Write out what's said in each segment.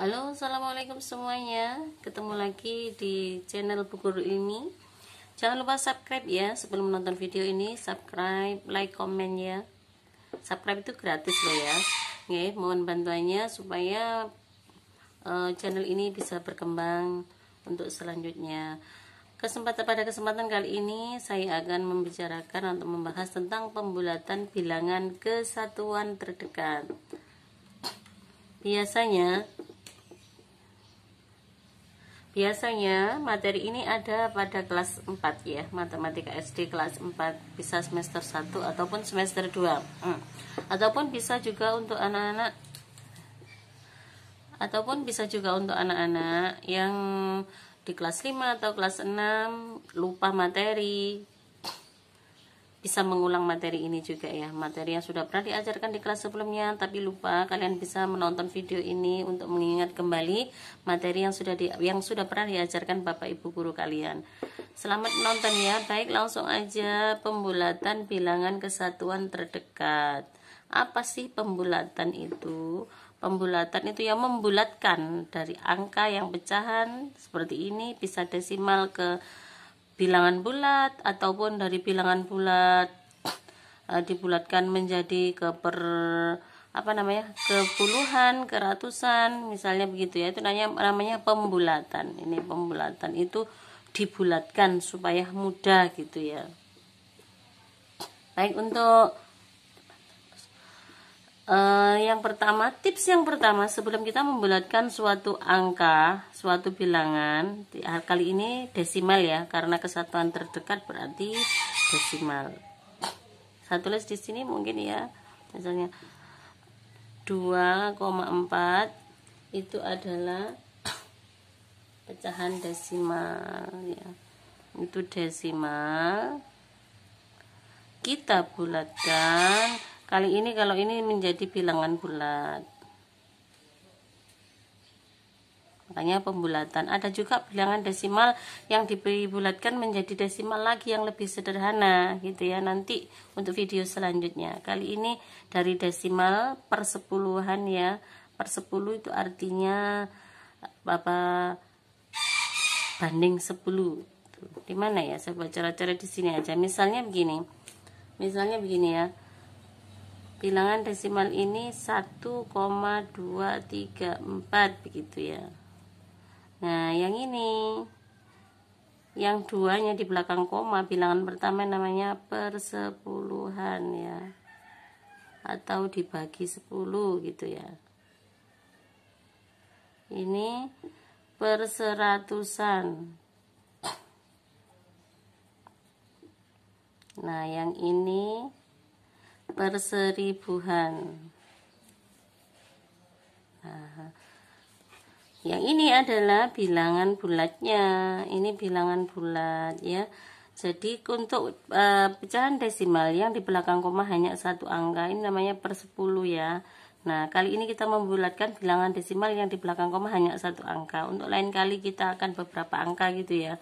Halo assalamualaikum semuanya ketemu lagi di channel Bu Guru ini jangan lupa subscribe ya sebelum menonton video ini subscribe like comment ya subscribe itu gratis loh ya Oke, mohon bantuannya supaya uh, channel ini bisa berkembang untuk selanjutnya kesempatan pada kesempatan kali ini saya akan membicarakan untuk membahas tentang pembulatan bilangan kesatuan terdekat biasanya Biasanya materi ini ada pada kelas 4 ya, matematika SD kelas 4, bisa semester 1 ataupun semester 2. Hmm. Ataupun bisa juga untuk anak-anak ataupun bisa juga untuk anak-anak yang di kelas 5 atau kelas 6 lupa materi bisa mengulang materi ini juga ya materi yang sudah pernah diajarkan di kelas sebelumnya tapi lupa kalian bisa menonton video ini untuk mengingat kembali materi yang sudah di, yang sudah pernah diajarkan bapak ibu guru kalian selamat menonton ya baik langsung aja pembulatan bilangan kesatuan terdekat apa sih pembulatan itu pembulatan itu yang membulatkan dari angka yang pecahan seperti ini bisa desimal ke bilangan bulat ataupun dari bilangan bulat e, dibulatkan menjadi ke per apa namanya ke puluhan ke ratusan misalnya begitu ya itu namanya namanya pembulatan ini pembulatan itu dibulatkan supaya mudah gitu ya baik untuk Eh, yang pertama, tips yang pertama sebelum kita membulatkan suatu angka, suatu bilangan, kali ini desimal ya, karena kesatuan terdekat berarti desimal. Saya tulis di sini mungkin ya, misalnya 2,4 itu adalah pecahan desimal ya. Itu desimal. Kita bulatkan kali ini kalau ini menjadi bilangan bulat makanya pembulatan ada juga bilangan desimal yang diberi bulatkan menjadi desimal lagi yang lebih sederhana gitu ya nanti untuk video selanjutnya kali ini dari desimal persepuluhan ya persepuluh itu artinya apa banding sepuluh. di mana ya saya baca cara di sini aja misalnya begini misalnya begini ya bilangan desimal ini 1,234 begitu ya nah yang ini yang duanya di belakang koma bilangan pertama namanya persepuluhan ya atau dibagi 10 gitu ya ini perseratusan nah yang ini perseribuhan nah, yang ini adalah bilangan bulatnya ini bilangan bulat ya jadi untuk uh, pecahan desimal yang di belakang koma hanya satu angka ini namanya per 10 ya Nah kali ini kita membulatkan bilangan desimal yang di belakang koma hanya satu angka untuk lain kali kita akan beberapa angka gitu ya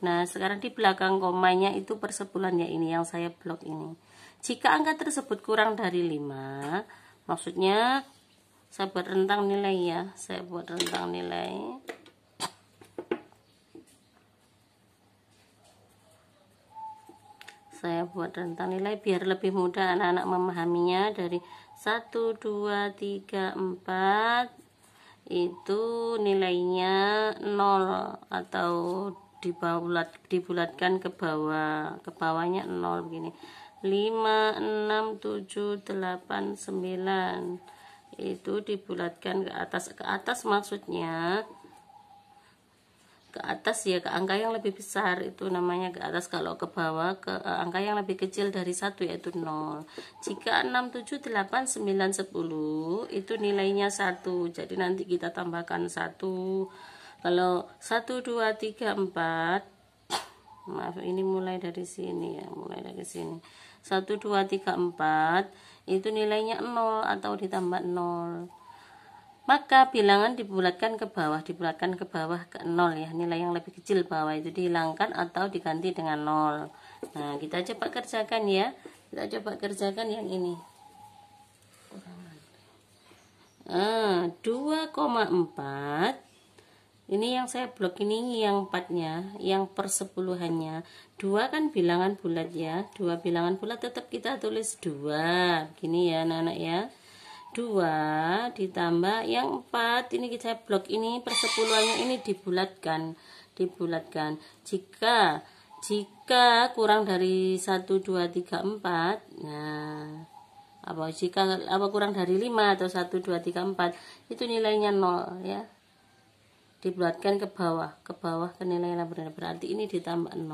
Nah sekarang di belakang komanya itu ya ini yang saya blok ini jika angka tersebut kurang dari 5, maksudnya saya buat rentang nilai ya. Saya buat rentang nilai. Saya buat rentang nilai biar lebih mudah anak-anak memahaminya dari 1 2 3 4 itu nilainya 0 atau dibulat dibulatkan ke bawah, ke bawahnya 0 begini. 5, 6, 7, 8, 9 itu dibulatkan ke atas ke atas maksudnya ke atas ya ke angka yang lebih besar itu namanya ke atas kalau ke bawah ke eh, angka yang lebih kecil dari satu yaitu 0 jika 6, 7, 8, 9, 10 itu nilainya 1 jadi nanti kita tambahkan 1 kalau 1, 2, 3, 4 maaf ini mulai dari sini ya mulai dari sini 1 2 3 4 itu nilainya 0 atau ditambah 0 maka bilangan dibulatkan ke bawah dibulatkan ke bawah ke 0 ya nilai yang lebih kecil bawah itu dihilangkan atau diganti dengan 0 nah kita coba kerjakan ya kita coba kerjakan yang ini ah, 2,4 ini yang saya blok ini yang empatnya yang persepuluhannya dua kan bilangan bulat ya dua bilangan bulat tetap kita tulis dua gini ya anak-anak ya dua ditambah yang empat ini kita blok ini persepuluhannya ini dibulatkan dibulatkan jika jika kurang dari satu dua tiga empat, nah apa jika apa kurang dari lima atau satu dua tiga empat itu nilainya nol ya dibulatkan ke bawah ke bawah ke nilai benar berarti ini ditambah 0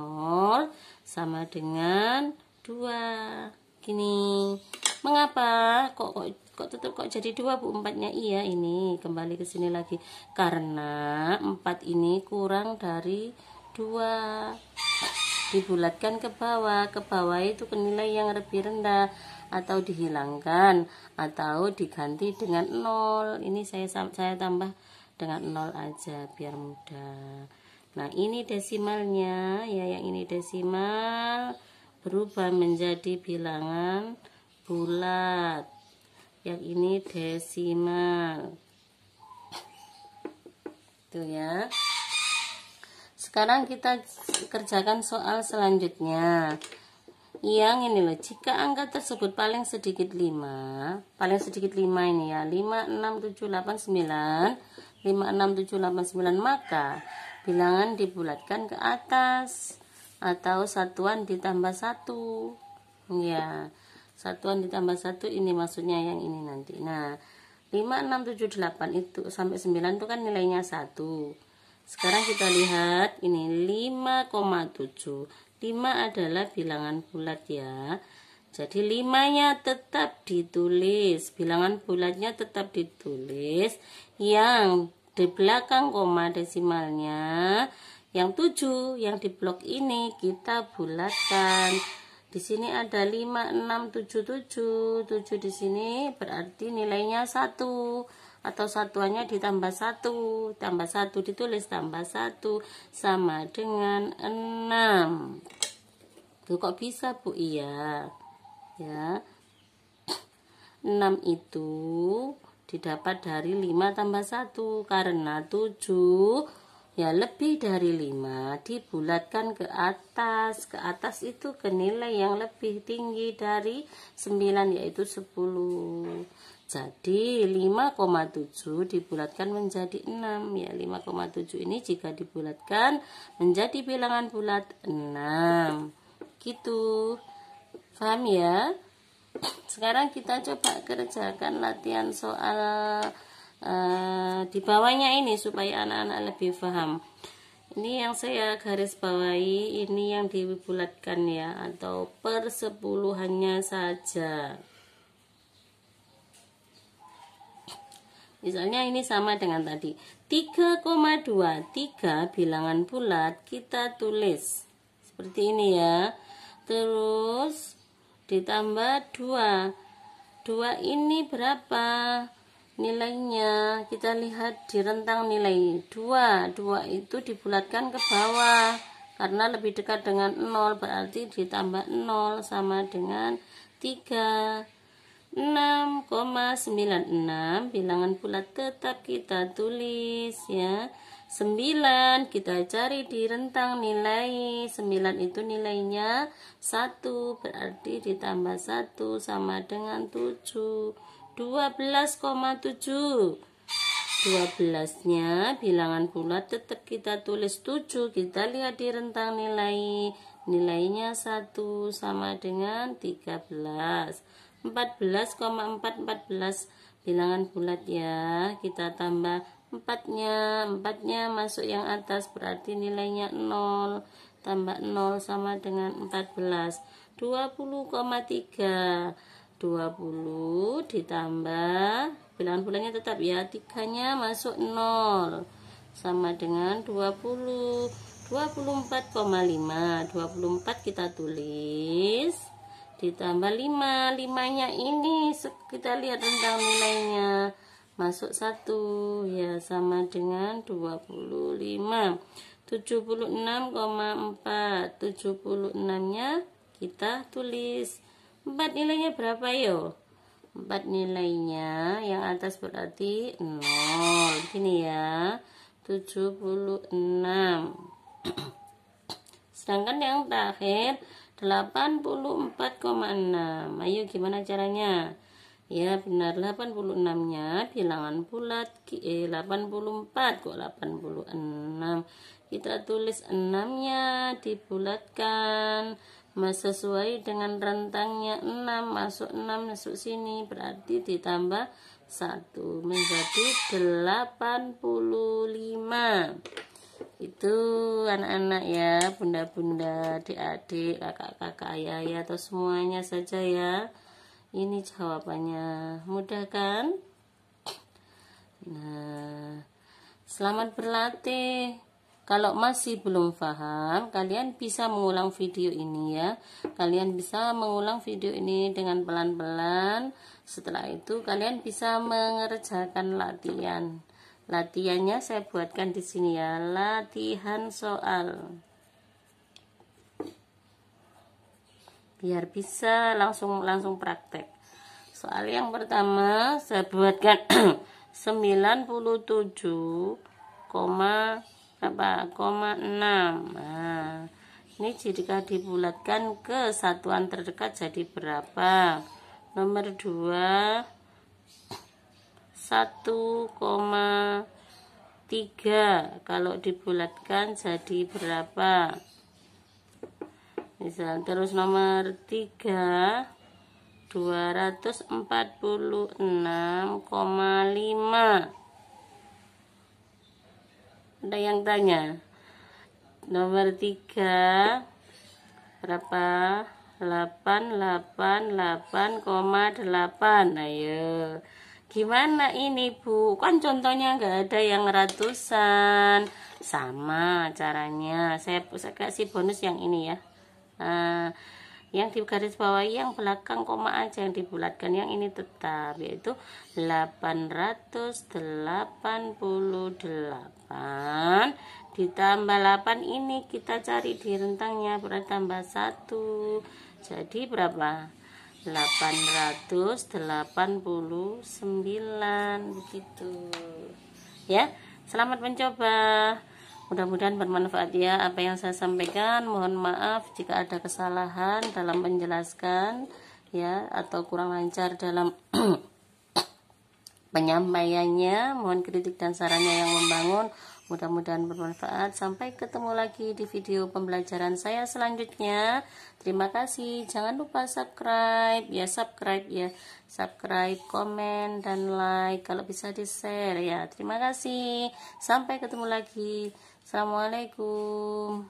sama dengan 2 gini mengapa kok kok kok tetap kok jadi 2 bu 4 nya iya ini kembali ke sini lagi karena 4 ini kurang dari 2 dibulatkan ke bawah ke bawah itu ke nilai yang lebih rendah atau dihilangkan atau diganti dengan 0 ini saya saya tambah dengan 0 aja biar mudah nah ini desimalnya ya yang ini desimal berubah menjadi bilangan bulat yang ini desimal itu ya sekarang kita kerjakan soal selanjutnya yang ini loh jika angka tersebut paling sedikit 5 paling sedikit 5 ini ya 5, 6, 7, 8, 9 9 maka bilangan dibulatkan ke atas atau satuan ditambah satu ya satuan ditambah satu ini maksudnya yang ini nanti nah 5678 itu sampai 9 itu kan nilainya satu sekarang kita lihat ini 5,7 5 adalah bilangan bulat ya jadi limanya tetap ditulis bilangan bulatnya tetap ditulis yang di belakang koma desimalnya yang tujuh yang di blok ini kita bulatkan di sini ada 5 6 7 7 7 di sini berarti nilainya satu atau satuannya ditambah satu, tambah satu ditulis tambah satu sama dengan 6 Tuh kok bisa Bu iya ya 6 itu didapat dari 5 tambah 1 karena 7 ya lebih dari 5 dibulatkan ke atas ke atas itu ke nilai yang lebih tinggi dari 9 yaitu 10 jadi 5,7 dibulatkan menjadi 6 ya 5,7 ini jika dibulatkan menjadi bilangan bulat 6 gitu paham ya sekarang kita coba kerjakan latihan soal uh, di bawahnya ini supaya anak-anak lebih paham ini yang saya garis bawahi ini yang dibulatkan ya atau persepuluhannya saja misalnya ini sama dengan tadi 3,2 3 bilangan bulat kita tulis seperti ini ya terus ditambah 2 2 ini berapa nilainya kita lihat di rentang nilai 2 2 itu dibulatkan ke bawah karena lebih dekat dengan 0 berarti ditambah 0 sama dengan 3 6,96 bilangan bulat tetap kita tulis ya 9 kita cari di rentang nilai 9 itu nilainya 1 berarti ditambah 1 sama dengan 7 12,7 12 nya bilangan bulat tetap kita tulis 7 kita lihat di rentang nilai nilainya 1 sama dengan 13 14,414 14 bilangan bulat ya kita tambah empatnya empatnya masuk yang atas berarti nilainya 0 tambah 0 sama dengan 14 20,3 20 ditambah bilangan bulannya tetap ya 3 nya masuk 0 sama dengan 20 24,5 24 kita tulis ditambah 5 5 nya ini kita lihat tentang nilainya masuk 1 ya sama dengan 25 76,4 76 nya kita tulis 4 nilainya berapa yo 4 nilainya yang atas berarti 0 gini ya 76 sedangkan yang terakhir 84,6 ayo gimana caranya Ya benar 86-nya bilangan bulat eh, 84 kok 86. Kita tulis 6-nya dibulatkan sesuai dengan rentangnya 6 masuk 6 masuk sini berarti ditambah 1 menjadi 85. Itu anak-anak ya, bunda-bunda, adik-adik, kakak-kakak, ayah-ayah atau semuanya saja ya ini jawabannya mudah kan nah selamat berlatih kalau masih belum paham kalian bisa mengulang video ini ya kalian bisa mengulang video ini dengan pelan-pelan setelah itu kalian bisa mengerjakan latihan latihannya saya buatkan di sini ya latihan soal biar bisa langsung langsung praktek soal yang pertama saya buatkan 97, apa koma 6 nah, ini jika dibulatkan ke satuan terdekat jadi berapa nomor 2 3 kalau dibulatkan jadi berapa misal terus nomor 3 246,5 ada yang tanya nomor 3 berapa 888,8 ayo nah, gimana ini bu kan contohnya nggak ada yang ratusan sama caranya saya, saya kasih bonus yang ini ya Eh, yang di garis bawah yang belakang koma aja yang dibulatkan yang ini tetap yaitu 888 ditambah 8 ini kita cari di rentangnya berarti tambah 1 jadi berapa 889 begitu ya selamat mencoba Mudah-mudahan bermanfaat ya apa yang saya sampaikan. Mohon maaf jika ada kesalahan dalam menjelaskan ya atau kurang lancar dalam penyampaiannya. Mohon kritik dan sarannya yang membangun. Mudah-mudahan bermanfaat. Sampai ketemu lagi di video pembelajaran saya selanjutnya. Terima kasih. Jangan lupa subscribe ya, subscribe ya. Subscribe, komen dan like kalau bisa di-share ya. Terima kasih. Sampai ketemu lagi. Assalamualaikum